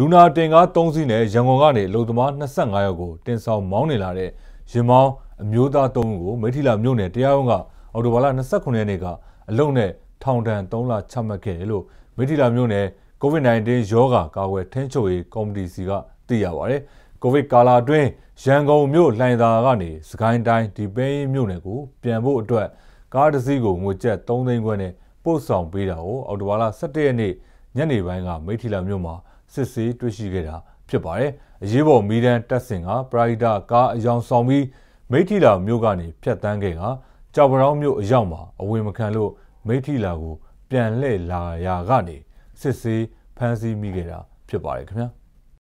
လူနာတင်ကား3စီးနဲ့ရန်ကုန်ကနေလုံသမား25ယောက်ကိုတင်ဆောင်မောင်းနေလာတဲ့ရင်မောင်းအမျိုးသား3ဦးကိုမိထီလာမြို့နယ်တရားရုံးကအော်တိုဘာလ29ရက်နေ့ကအလုံနဲ့ထောင်ဒဏ်3လချမှတ်ခဲ့တယ်လို့မိထီလာမြို့နယ် COVID-19 ရောဂါကာကွယ်ထိန်းချုပ်ရေးကော်မတီစီကသိရပါဗျ။ COVID ကာလအတွင်းရန်ကုန်မြို့လှိုင်သာကနေစကိုင်းတိုင်းဒီပဲမြို့နယ်ကိုပြန်ဖို့အတွက်ကားတစ်စီးကိုငွေကျပ်3သိန်းခွဲနဲ့ပို့ဆောင်ပေးတာကိုအော်တိုဘာလ17ရက်နေ့ညနေပိုင်းကမိထီလာမြို့မှာစစ်ဆေးတွေ့ရှိခဲ့တာဖြစ်ပါတယ်။အရေးပေါ်မီဒန်တပ်ဆင်ကပရာဟိတကားအယောင်ဆောင်ပြီးမိထီလာမြို့ကနေဖြတ်တန်းခဲ့ကကြောက်ပရောင်းမြို့အရောက်မှာ အဝင်မခံလို့မိထီလာကို ပြန်လှည့်လာရာကနေစစ်ဆေးဖမ်းဆီးမိခဲ့တာဖြစ်ပါတယ်ခင်ဗျာ။